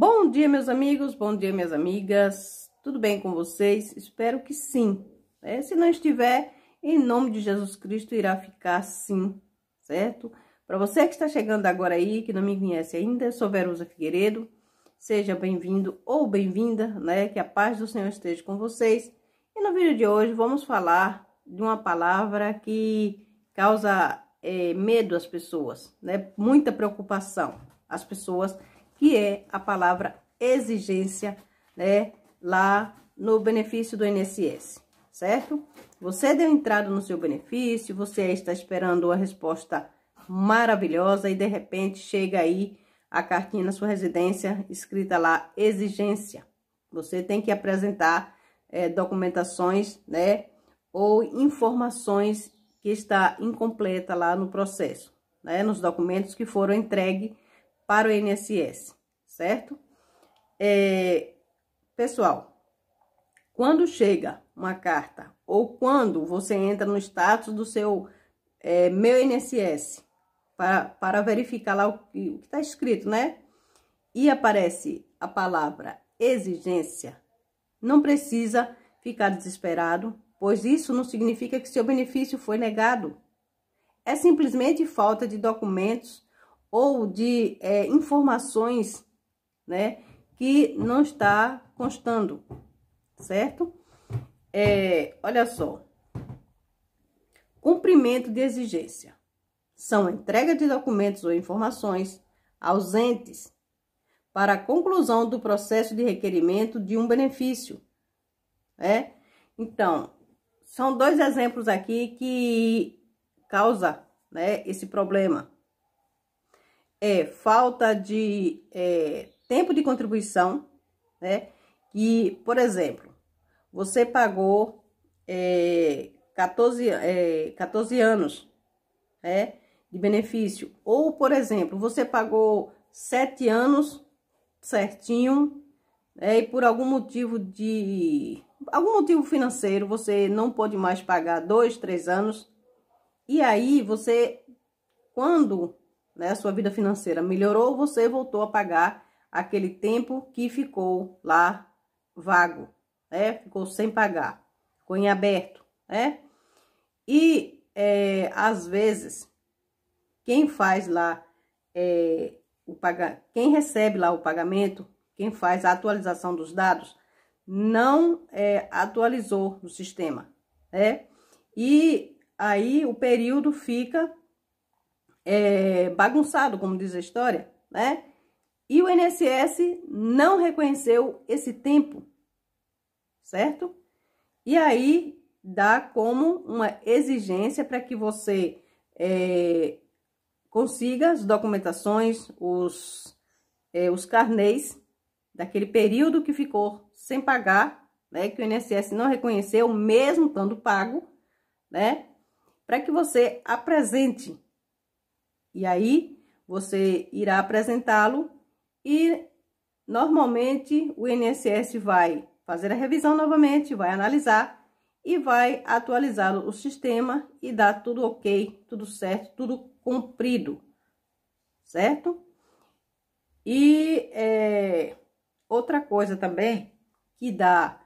Bom dia, meus amigos, bom dia, minhas amigas. Tudo bem com vocês? Espero que sim. Né? Se não estiver, em nome de Jesus Cristo irá ficar sim, certo? Para você que está chegando agora aí, que não me conhece ainda, eu sou Verusa Figueiredo. Seja bem-vindo ou bem-vinda, né? Que a paz do Senhor esteja com vocês. E no vídeo de hoje vamos falar de uma palavra que causa é, medo às pessoas, né? Muita preocupação. As pessoas que é a palavra exigência, né, lá no benefício do INSS, certo? Você deu entrada no seu benefício, você está esperando a resposta maravilhosa e de repente chega aí a cartinha na sua residência escrita lá exigência. Você tem que apresentar é, documentações, né, ou informações que está incompleta lá no processo, né, nos documentos que foram entregues para o INSS, certo? É, pessoal, quando chega uma carta ou quando você entra no status do seu é, meu INSS para, para verificar lá o que está escrito, né? E aparece a palavra exigência, não precisa ficar desesperado, pois isso não significa que seu benefício foi negado. É simplesmente falta de documentos ou de é, informações, né, que não está constando, certo? É, olha só, cumprimento de exigência são entrega de documentos ou informações ausentes para a conclusão do processo de requerimento de um benefício, né? Então, são dois exemplos aqui que causa, né, esse problema é falta de é, tempo de contribuição, né? E por exemplo, você pagou é, 14, é, 14 anos né, de benefício. Ou, por exemplo, você pagou 7 anos certinho né, e por algum motivo de algum motivo financeiro você não pode mais pagar dois três anos e aí você quando né, a sua vida financeira melhorou, você voltou a pagar aquele tempo que ficou lá vago, né? Ficou sem pagar, ficou em aberto, né? E é, às vezes quem faz lá é, o pagar, quem recebe lá o pagamento, quem faz a atualização dos dados, não é, atualizou no sistema, né? E aí o período fica é, bagunçado, como diz a história, né? E o INSS não reconheceu esse tempo, certo? E aí dá como uma exigência para que você é, consiga as documentações, os, é, os carnês daquele período que ficou sem pagar, né? Que o INSS não reconheceu, mesmo estando pago, né? Para que você apresente e aí, você irá apresentá-lo e, normalmente, o INSS vai fazer a revisão novamente, vai analisar e vai atualizar o sistema e dar tudo ok, tudo certo, tudo cumprido, certo? E é, outra coisa também que dá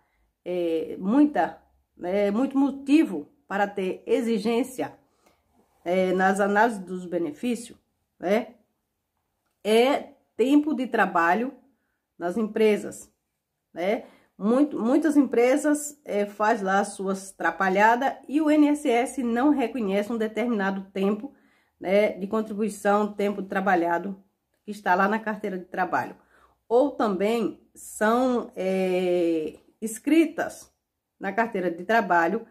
é, muita, é, muito motivo para ter exigência é, nas análises dos benefícios, né? É tempo de trabalho nas empresas, né? Muito, muitas empresas é, faz lá suas trapalhadas e o INSS não reconhece um determinado tempo né, de contribuição, tempo trabalhado que está lá na carteira de trabalho. Ou também são é, escritas na carteira de trabalho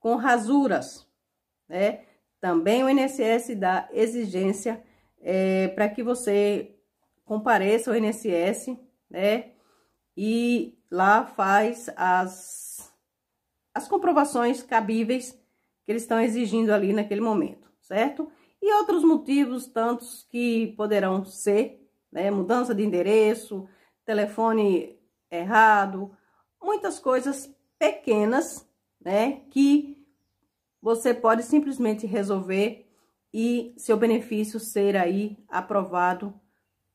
com rasuras, né? Também o INSS dá exigência é, eh, para que você compareça ao INSS, né? E lá faz as, as comprovações cabíveis que eles estão exigindo ali naquele momento, certo? E outros motivos tantos que poderão ser, né? Mudança de endereço, telefone errado, muitas coisas pequenas, né? Que você pode simplesmente resolver e seu benefício ser aí aprovado,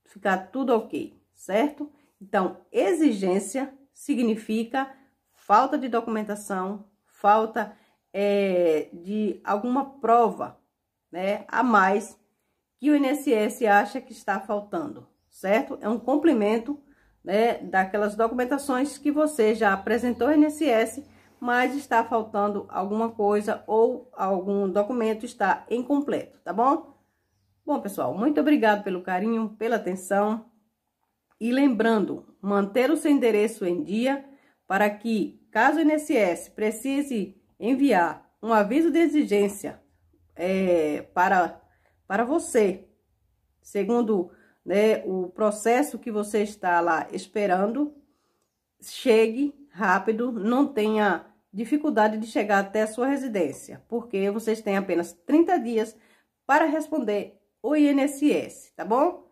ficar tudo ok, certo? Então, exigência significa falta de documentação, falta é, de alguma prova né, a mais que o INSS acha que está faltando, certo? É um complemento né, daquelas documentações que você já apresentou ao INSS mas está faltando alguma coisa ou algum documento está incompleto, tá bom? Bom, pessoal, muito obrigado pelo carinho, pela atenção. E lembrando, manter o seu endereço em dia para que, caso o INSS precise enviar um aviso de exigência é, para, para você, segundo né, o processo que você está lá esperando, chegue rápido, não tenha dificuldade de chegar até a sua residência, porque vocês têm apenas 30 dias para responder o INSS, tá bom?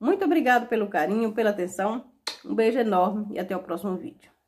Muito obrigado pelo carinho, pela atenção. Um beijo enorme e até o próximo vídeo.